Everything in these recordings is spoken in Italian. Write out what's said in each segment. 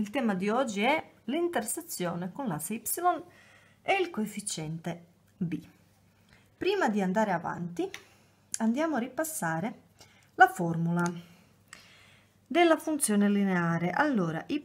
Il tema di oggi è l'intersezione con l'asse y e il coefficiente b. Prima di andare avanti andiamo a ripassare la formula della funzione lineare. Allora, y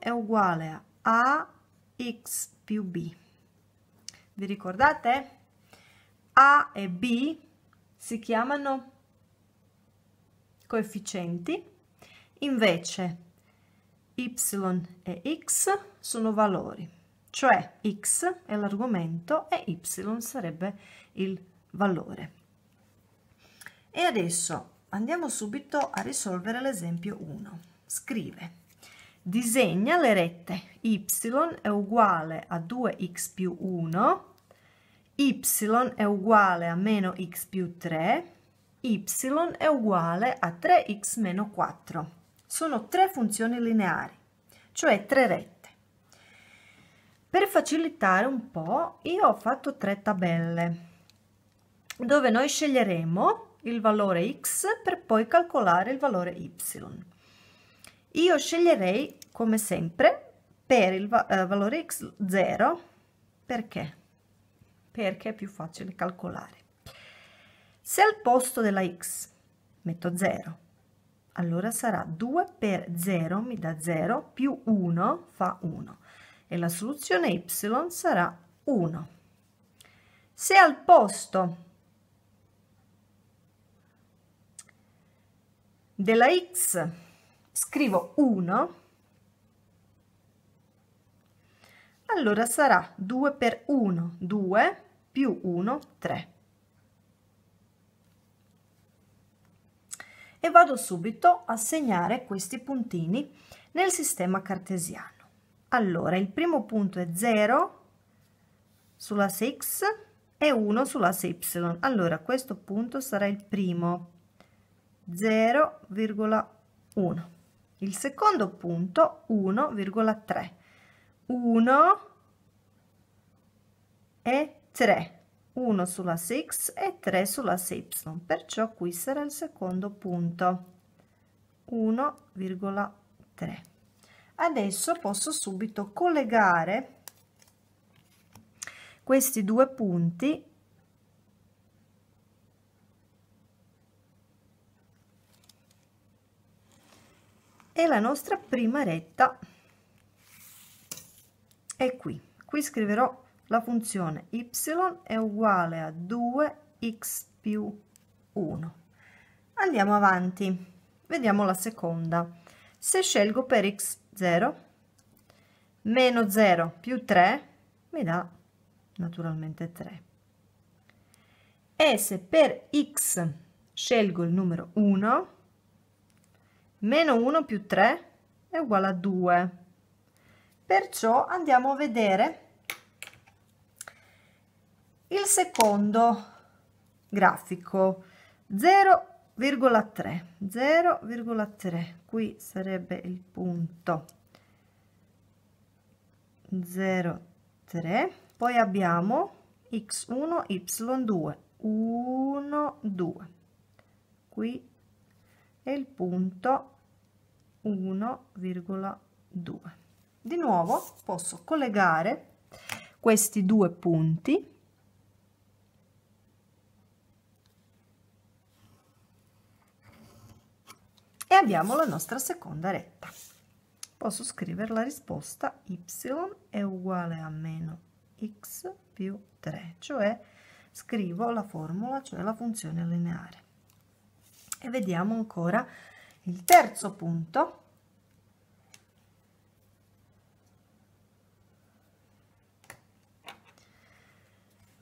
è uguale a ax più b. Vi ricordate? A e b si chiamano coefficienti, invece y e x sono valori, cioè x è l'argomento e y sarebbe il valore. E adesso andiamo subito a risolvere l'esempio 1. Scrive, disegna le rette y è uguale a 2x più 1, y è uguale a meno x più 3, y è uguale a 3x meno 4 sono tre funzioni lineari, cioè tre rette. Per facilitare un po', io ho fatto tre tabelle dove noi sceglieremo il valore x per poi calcolare il valore y. Io sceglierei, come sempre, per il eh, valore x 0, perché? Perché è più facile calcolare. Se al posto della x metto 0 allora sarà 2 per 0 mi dà 0 più 1 fa 1 e la soluzione y sarà 1 se al posto della x scrivo 1 allora sarà 2 per 1 2 più 1 3 e vado subito a segnare questi puntini nel sistema cartesiano. Allora, il primo punto è 0 sull'asse x e 1 sull'asse y. Allora, questo punto sarà il primo, 0,1. Il secondo punto, 1,3. 1 e 3. 1 sulla x e 3 sulla y, perciò qui sarà il secondo punto 1,3. Adesso posso subito collegare questi due punti e la nostra prima retta è qui. Qui scriverò la funzione y è uguale a 2x più 1. Andiamo avanti, vediamo la seconda. Se scelgo per x0, meno 0 più 3 mi dà naturalmente 3. E se per x scelgo il numero 1, meno 1 più 3 è uguale a 2. Perciò andiamo a vedere il secondo grafico 0,3 0,3 qui sarebbe il punto 0,3 poi abbiamo x1 y2 1 2 qui è il punto 1,2 di nuovo posso collegare questi due punti e abbiamo la nostra seconda retta. Posso scrivere la risposta y è uguale a meno x più 3, cioè scrivo la formula, cioè la funzione lineare. E vediamo ancora il terzo punto.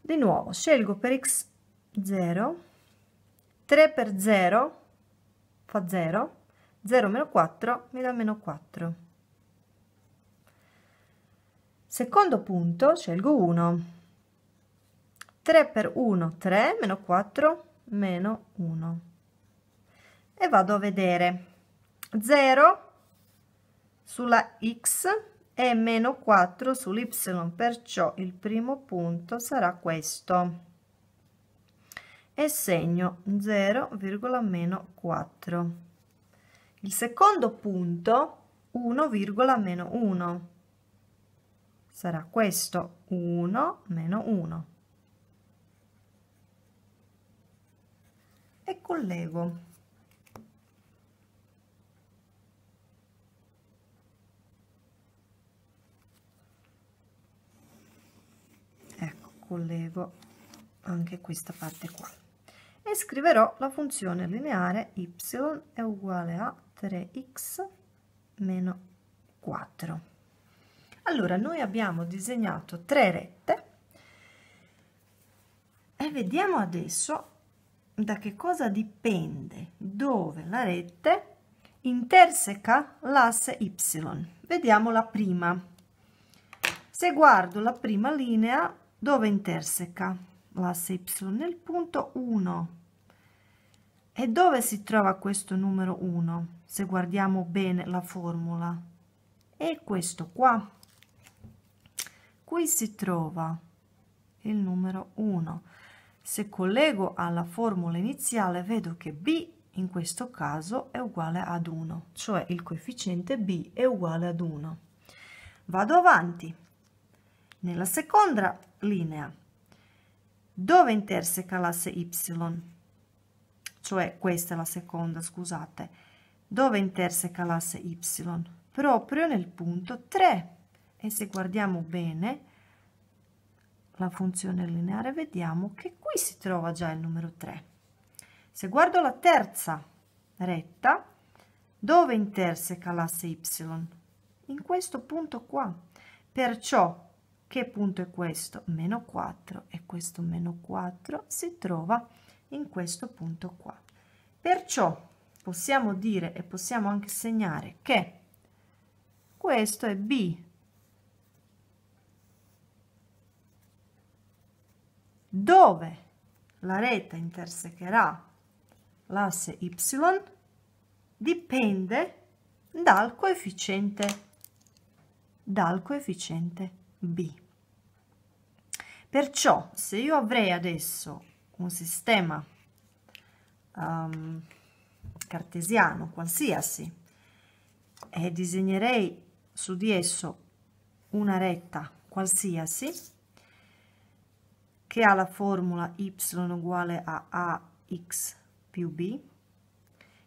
Di nuovo scelgo per x 0, 3 per 0 fa 0, 0 meno 4 mi dà meno 4 secondo punto scelgo 1 3 per 1 3 meno 4 meno 1 e vado a vedere 0 sulla x e meno 4 sull'y perciò il primo punto sarà questo e segno 0, meno 4. Il secondo punto 1,-1 meno sarà questo 1 meno 1 e collego ecco collego anche questa parte qua e scriverò la funzione lineare y è uguale a 3x meno 4 allora noi abbiamo disegnato tre rette e vediamo adesso da che cosa dipende dove la rete interseca l'asse y vediamo la prima se guardo la prima linea dove interseca l'asse y nel punto 1 e dove si trova questo numero 1 se guardiamo bene la formula? È questo qua. Qui si trova il numero 1. Se collego alla formula iniziale vedo che b in questo caso è uguale ad 1, cioè il coefficiente b è uguale ad 1. Vado avanti. Nella seconda linea, dove interseca l'asse y? cioè questa è la seconda, scusate, dove interseca l'asse y, proprio nel punto 3. E se guardiamo bene la funzione lineare vediamo che qui si trova già il numero 3. Se guardo la terza retta, dove interseca l'asse y? In questo punto qua. Perciò che punto è questo? Meno 4 e questo meno 4 si trova in questo punto qua. Perciò possiamo dire e possiamo anche segnare che questo è B dove la rete intersecherà l'asse Y dipende dal coefficiente, dal coefficiente B. Perciò se io avrei adesso un sistema um, cartesiano qualsiasi e disegnerei su di esso una retta qualsiasi che ha la formula y uguale a ax più b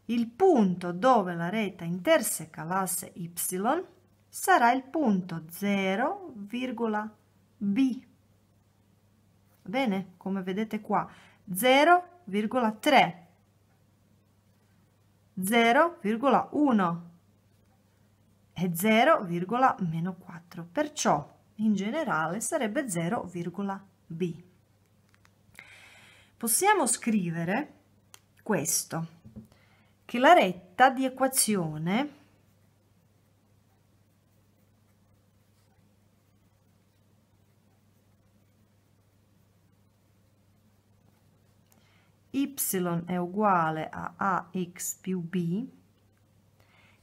il punto dove la retta interseca l'asse y sarà il punto 0,b bene? Come vedete qua, 0,3, 0,1 e 0, meno 4. Perciò in generale sarebbe 0, b. Possiamo scrivere questo, che la retta di equazione y è uguale a ax più b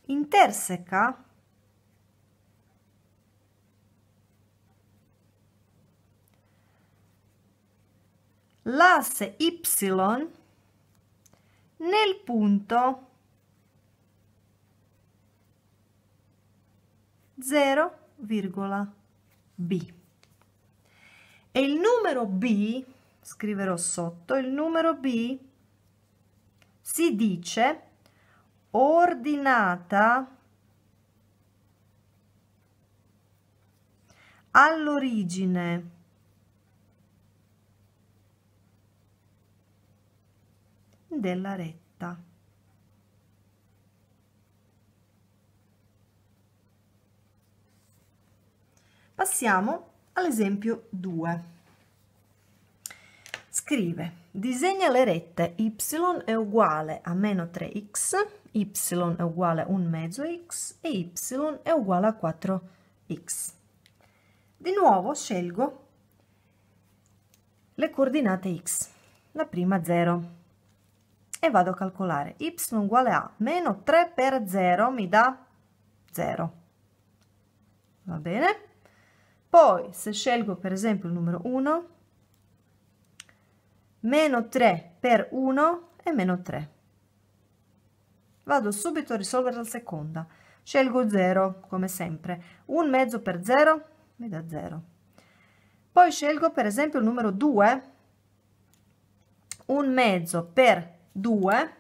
interseca l'asse y nel punto b. e il numero b scriverò sotto il numero B si dice ordinata all'origine della retta. Passiamo all'esempio 2. Scrive, disegna le rette y è uguale a meno 3x, y è uguale a un mezzo x e y è uguale a 4x. Di nuovo scelgo le coordinate x, la prima 0, e vado a calcolare y uguale a meno 3 per 0 mi dà 0. Va bene? Poi se scelgo per esempio il numero 1, meno 3 per 1 e meno 3. Vado subito a risolvere la seconda. Scelgo 0, come sempre. Un mezzo per 0 mi dà 0. Poi scelgo per esempio il numero 2. Un mezzo per 2.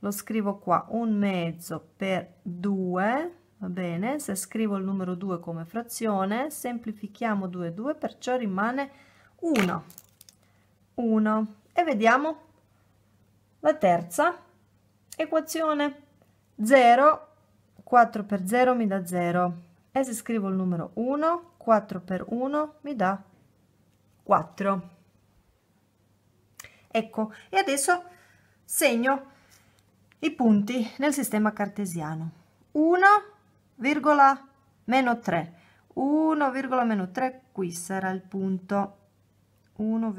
Lo scrivo qua, un mezzo per 2. Va bene, se scrivo il numero 2 come frazione, semplifichiamo 2 e 2, perciò rimane 1. 1 e vediamo la terza equazione 0 4 per 0 mi dà 0 e se scrivo il numero 1 4 per 1 mi dà 4 ecco e adesso segno i punti nel sistema cartesiano 1 virgola meno 3 1 virgola meno 3 qui sarà il punto 1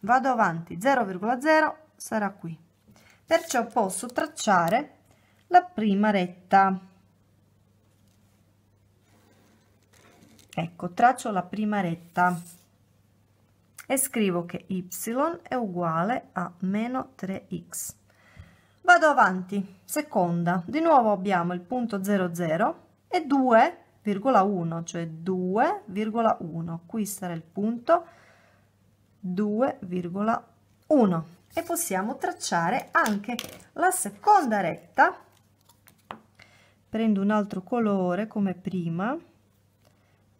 vado avanti 0,0 sarà qui perciò posso tracciare la prima retta ecco traccio la prima retta e scrivo che y è uguale a meno 3x vado avanti seconda di nuovo abbiamo il punto 00 e 2,1 cioè 2,1 qui sarà il punto 2,1 e possiamo tracciare anche la seconda retta prendo un altro colore come prima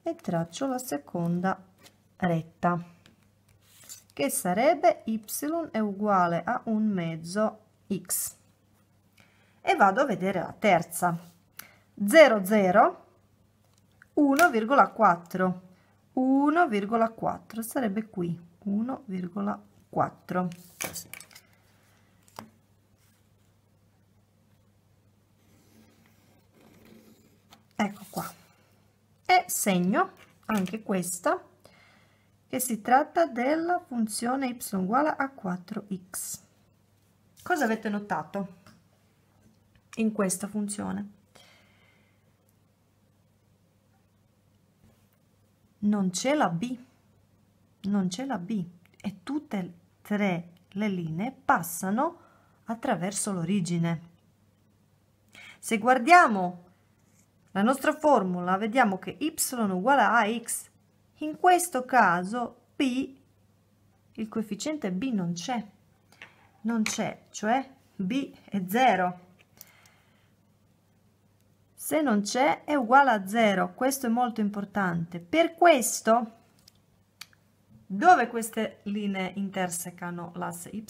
e traccio la seconda retta che sarebbe y è uguale a un mezzo x e vado a vedere la terza 0 0 1,4 1,4 sarebbe qui 1,4 ecco qua e segno anche questa che si tratta della funzione y uguale a 4x cosa avete notato in questa funzione non c'è la b non c'è la B e tutte e tre le linee passano attraverso l'origine. Se guardiamo la nostra formula, vediamo che y uguale a x, in questo caso b, il coefficiente b non c'è, non c'è, cioè b è 0. Se non c'è è uguale a 0, questo è molto importante. Per questo dove queste linee intersecano l'asse Y?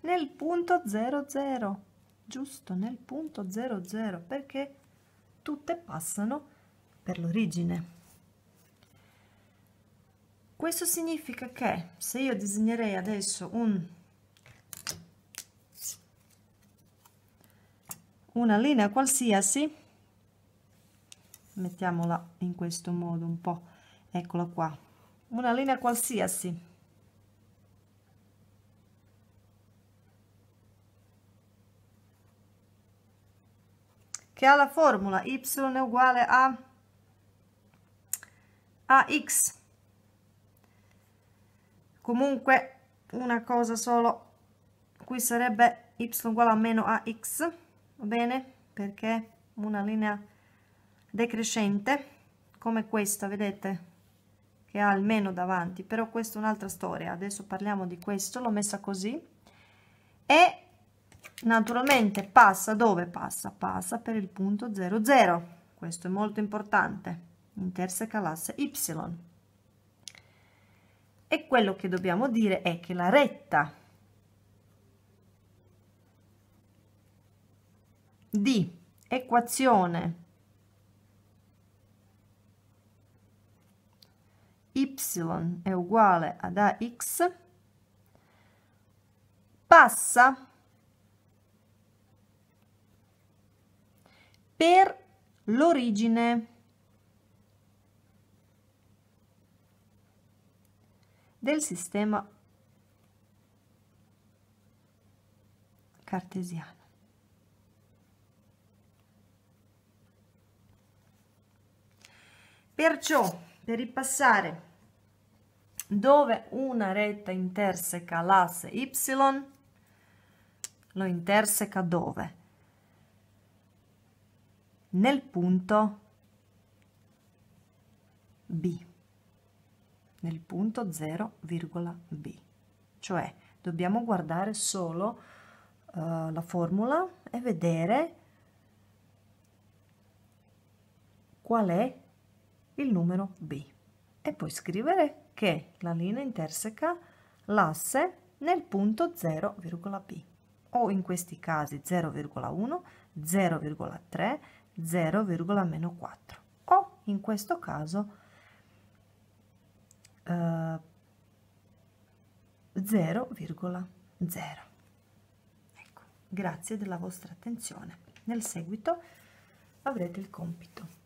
Nel punto 00, giusto, nel punto 00, perché tutte passano per l'origine. Questo significa che se io disegnerei adesso un, una linea qualsiasi, mettiamola in questo modo un po' eccola qua una linea qualsiasi che ha la formula y uguale a ax comunque una cosa solo qui sarebbe y uguale a meno ax va bene perché una linea decrescente come questa vedete che ha almeno davanti però questa è un'altra storia adesso parliamo di questo l'ho messa così e naturalmente passa dove passa passa per il punto 00 questo è molto importante interseca l'asse y e quello che dobbiamo dire è che la retta di equazione y è uguale ad ax, passa per l'origine del sistema cartesiano. Perciò, per ripassare dove una retta interseca l'asse y lo interseca dove? Nel punto B, nel punto 0, B. cioè dobbiamo guardare solo uh, la formula e vedere qual è il numero B e poi scrivere che la linea interseca l'asse nel punto 0,B o in questi casi 0,1, 0,3, 0,-4 o in questo caso eh, 0,0. Ecco, grazie della vostra attenzione. Nel seguito avrete il compito.